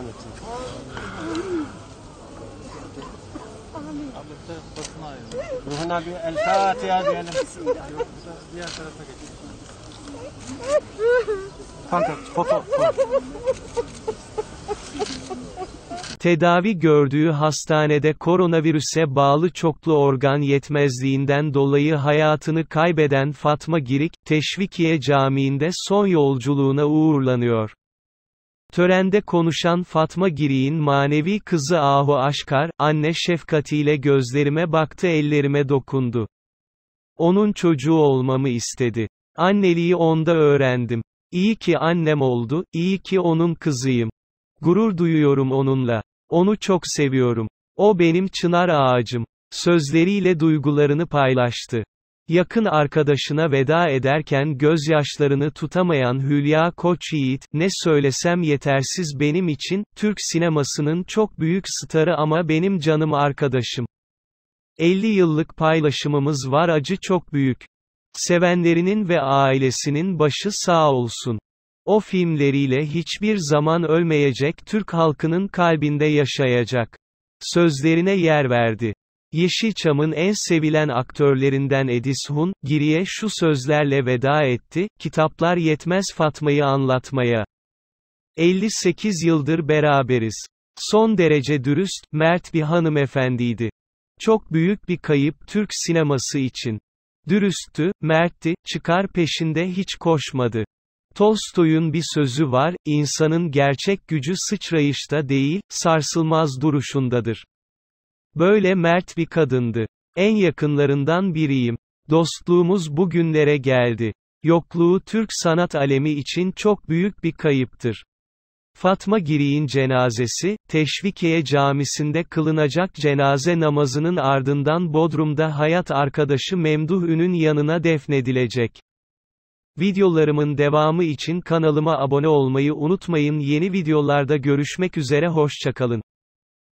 anlatsın. Ruhuna bir El Fatiha diyelim. Diğer tarafa geçelim. Kanka foto. Tedavi gördüğü hastanede koronavirüse bağlı çoklu organ yetmezliğinden dolayı hayatını kaybeden Fatma Girik, Teşvikiye Camii'nde son yolculuğuna uğurlanıyor. Törende konuşan Fatma Giri'nin manevi kızı Ahu Aşkar, anne şefkatiyle gözlerime baktı ellerime dokundu. Onun çocuğu olmamı istedi. Anneliği onda öğrendim. İyi ki annem oldu, iyi ki onun kızıyım. Gurur duyuyorum onunla. Onu çok seviyorum. O benim çınar ağacım. Sözleriyle duygularını paylaştı. Yakın arkadaşına veda ederken gözyaşlarını tutamayan Hülya Koçyiğit, ne söylesem yetersiz benim için, Türk sinemasının çok büyük starı ama benim canım arkadaşım. 50 yıllık paylaşımımız var acı çok büyük. Sevenlerinin ve ailesinin başı sağ olsun. O filmleriyle hiçbir zaman ölmeyecek Türk halkının kalbinde yaşayacak. Sözlerine yer verdi. Yeşilçam'ın en sevilen aktörlerinden Edis Hun, Giri'ye şu sözlerle veda etti, kitaplar yetmez Fatma'yı anlatmaya. 58 yıldır beraberiz. Son derece dürüst, mert bir hanımefendiydi. Çok büyük bir kayıp Türk sineması için. Dürüsttü, mertti, çıkar peşinde hiç koşmadı. Tolstoy'un bir sözü var, insanın gerçek gücü sıçrayışta değil, sarsılmaz duruşundadır. Böyle mert bir kadındı. En yakınlarından biriyim. Dostluğumuz bugünlere geldi. Yokluğu Türk sanat alemi için çok büyük bir kayıptır. Fatma Giri'nin cenazesi, Teşvikiye Camisi'nde kılınacak cenaze namazının ardından Bodrum'da hayat arkadaşı Memduh Ün'ün yanına defnedilecek. Videolarımın devamı için kanalıma abone olmayı unutmayın yeni videolarda görüşmek üzere hoşçakalın.